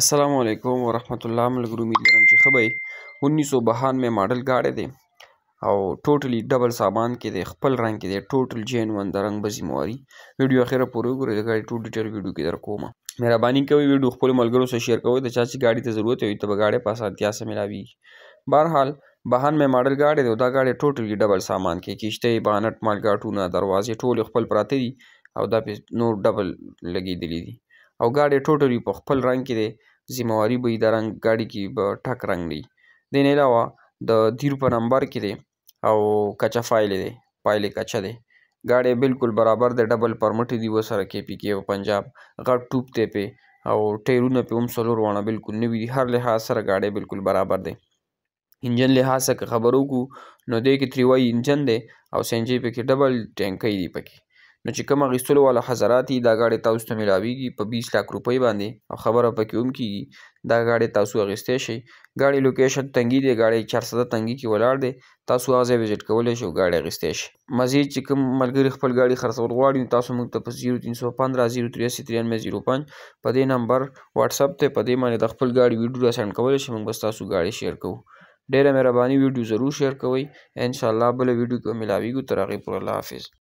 असलम ورحمۃ اللہ ملګرو امید لرم چې ښه به یې انیس سو بهانوې ماډل ګاډی دی او ټوټلی ډبل سامان کې دی خپل رنګ کې دی ټوټل جینون د رنګ به زمواري ویډیو اخره پورې وګورئ د ګاډي ټول ډیټیل ویډیو کې درکوم مهرباني کوئ ویډیو خپل ملګرو سره شیر کوئ د چا چې ګاډي ته ضرورت وي ته به ګاډی په اسانتیا سره ملاویږي بهرحال بهان مې ماډل ګاډی دی دا ګاډی ټوټلی ډبل سامان کې کیشته بانټ مالګاټونه دروازې ټول خپل پراته دي او دا په نور ډبل لګېدلی دي او ګاډی ټوټلی په خپل رنګ کې دی ذمہ واري به یې دا رنګ ګاډي کې به ټک رنګ نه وي دې نه علاوه د دیر په نمبر کې دی او کچه فایل دی فایل کچه دی ګاډی بالکل برابر دی ډبل پرمټ دی وسره کې پی کې او پنجاب غټ ټوپ ته په او ټیرونه په هم سلور وانه بالکل نوی دی هر لحاظ سره ګاډی بالکل برابر دی انجن لحاظ څخه خبرو کو نو دې کې تریوي انجن دی او سنجي پکې ډبل ټینکی دی پکې نو چې کوم اخیستلو والا حضرات دا ګاډی تاسو ته ملاویږي په 20 لک روپۍ باندې او خبره پکې هم کیږي دا ګاډی تاسو اخیستی شئ ګاډی لوکیشن تنګي دی ګاډی 400 تنګي کې ولاړ دی تاسو هغه ځای وزټ کولی شئ او ګاډی اخیستی شئ مزید چې کوم ملګري خپل ګاډی خرڅول غواړي تاسو موږ ته په 03050839305 په دې نمبر واتس اپ ته په دې باندې د خپل ګاډی ویډیو را سند کولی شئ موږ تاسو ګاډی شیر کوو ډیره مهرباني ویډیو ضرور شیر کوئ ان شاء الله بل ویډیو کې ملاویږو تر هغه پر الله حافظ